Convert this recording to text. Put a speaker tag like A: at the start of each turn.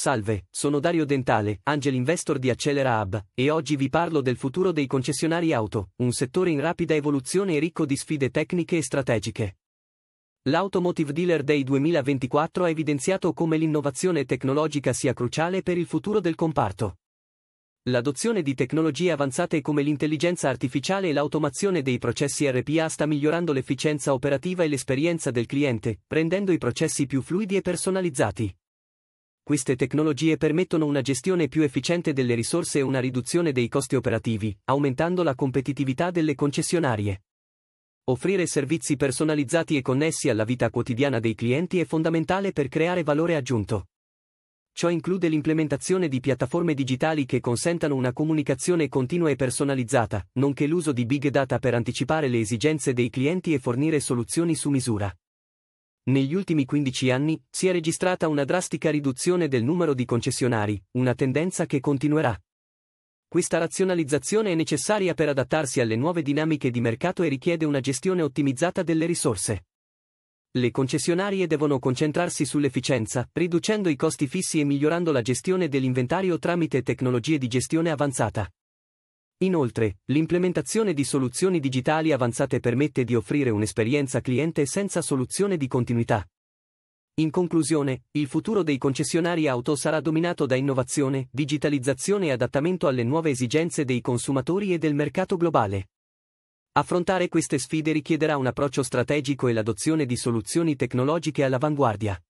A: Salve, sono Dario Dentale, angel investor di Accelera Hub, e oggi vi parlo del futuro dei concessionari auto, un settore in rapida evoluzione e ricco di sfide tecniche e strategiche. L'Automotive Dealer Day 2024 ha evidenziato come l'innovazione tecnologica sia cruciale per il futuro del comparto. L'adozione di tecnologie avanzate come l'intelligenza artificiale e l'automazione dei processi RPA sta migliorando l'efficienza operativa e l'esperienza del cliente, rendendo i processi più fluidi e personalizzati queste tecnologie permettono una gestione più efficiente delle risorse e una riduzione dei costi operativi, aumentando la competitività delle concessionarie. Offrire servizi personalizzati e connessi alla vita quotidiana dei clienti è fondamentale per creare valore aggiunto. Ciò include l'implementazione di piattaforme digitali che consentano una comunicazione continua e personalizzata, nonché l'uso di big data per anticipare le esigenze dei clienti e fornire soluzioni su misura. Negli ultimi 15 anni si è registrata una drastica riduzione del numero di concessionari, una tendenza che continuerà. Questa razionalizzazione è necessaria per adattarsi alle nuove dinamiche di mercato e richiede una gestione ottimizzata delle risorse. Le concessionarie devono concentrarsi sull'efficienza, riducendo i costi fissi e migliorando la gestione dell'inventario tramite tecnologie di gestione avanzata. Inoltre, l'implementazione di soluzioni digitali avanzate permette di offrire un'esperienza cliente senza soluzione di continuità. In conclusione, il futuro dei concessionari auto sarà dominato da innovazione, digitalizzazione e adattamento alle nuove esigenze dei consumatori e del mercato globale. Affrontare queste sfide richiederà un approccio strategico e l'adozione di soluzioni tecnologiche all'avanguardia.